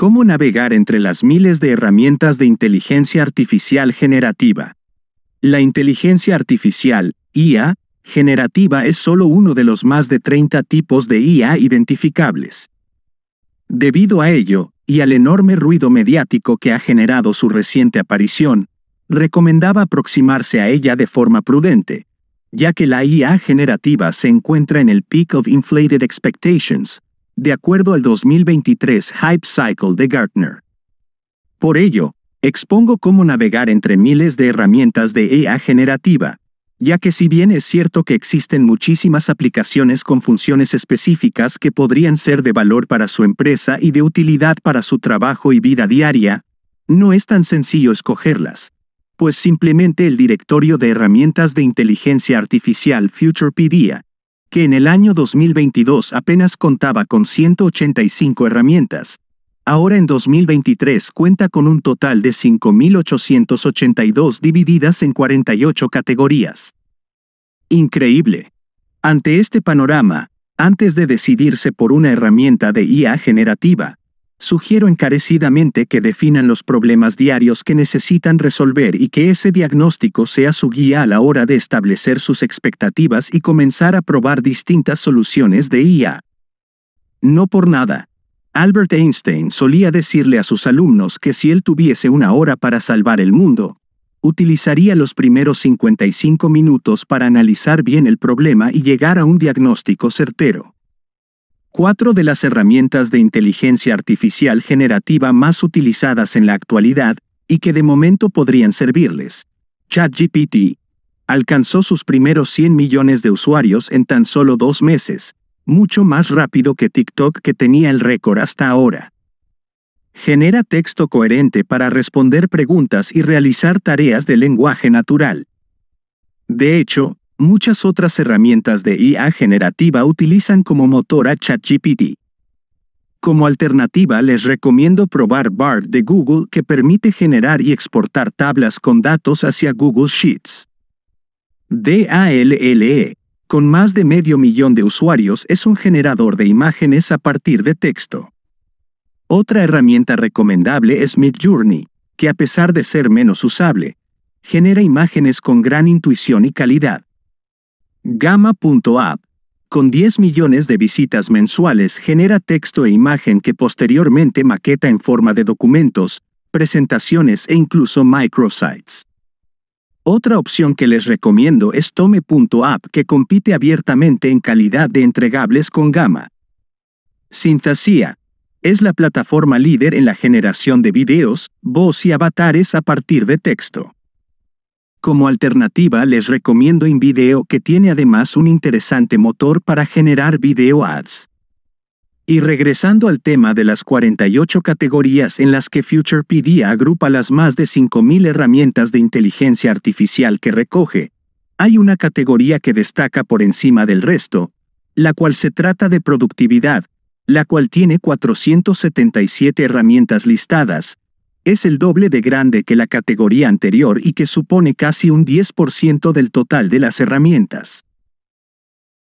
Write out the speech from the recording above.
Cómo navegar entre las miles de herramientas de inteligencia artificial generativa. La inteligencia artificial, IA, generativa es solo uno de los más de 30 tipos de IA identificables. Debido a ello, y al enorme ruido mediático que ha generado su reciente aparición, recomendaba aproximarse a ella de forma prudente, ya que la IA generativa se encuentra en el peak of inflated expectations, de acuerdo al 2023 Hype Cycle de Gartner. Por ello, expongo cómo navegar entre miles de herramientas de EA generativa, ya que si bien es cierto que existen muchísimas aplicaciones con funciones específicas que podrían ser de valor para su empresa y de utilidad para su trabajo y vida diaria, no es tan sencillo escogerlas, pues simplemente el directorio de herramientas de inteligencia artificial FuturePedia que en el año 2022 apenas contaba con 185 herramientas, ahora en 2023 cuenta con un total de 5.882 divididas en 48 categorías. Increíble. Ante este panorama, antes de decidirse por una herramienta de IA generativa, Sugiero encarecidamente que definan los problemas diarios que necesitan resolver y que ese diagnóstico sea su guía a la hora de establecer sus expectativas y comenzar a probar distintas soluciones de IA. No por nada. Albert Einstein solía decirle a sus alumnos que si él tuviese una hora para salvar el mundo, utilizaría los primeros 55 minutos para analizar bien el problema y llegar a un diagnóstico certero. Cuatro de las herramientas de inteligencia artificial generativa más utilizadas en la actualidad y que de momento podrían servirles. ChatGPT alcanzó sus primeros 100 millones de usuarios en tan solo dos meses, mucho más rápido que TikTok que tenía el récord hasta ahora. Genera texto coherente para responder preguntas y realizar tareas de lenguaje natural. De hecho, muchas otras herramientas de IA generativa utilizan como motor a ChatGPT. Como alternativa les recomiendo probar Bard de Google que permite generar y exportar tablas con datos hacia Google Sheets. DALLE, con más de medio millón de usuarios, es un generador de imágenes a partir de texto. Otra herramienta recomendable es Midjourney, que a pesar de ser menos usable, genera imágenes con gran intuición y calidad. Gamma.app. Con 10 millones de visitas mensuales genera texto e imagen que posteriormente maqueta en forma de documentos, presentaciones e incluso microsites. Otra opción que les recomiendo es Tome.app que compite abiertamente en calidad de entregables con Gamma. Sintasía. Es la plataforma líder en la generación de videos, voz y avatares a partir de texto. Como alternativa les recomiendo InVideo que tiene además un interesante motor para generar video ads. Y regresando al tema de las 48 categorías en las que FuturePD agrupa las más de 5.000 herramientas de inteligencia artificial que recoge, hay una categoría que destaca por encima del resto, la cual se trata de productividad, la cual tiene 477 herramientas listadas, es el doble de grande que la categoría anterior y que supone casi un 10% del total de las herramientas.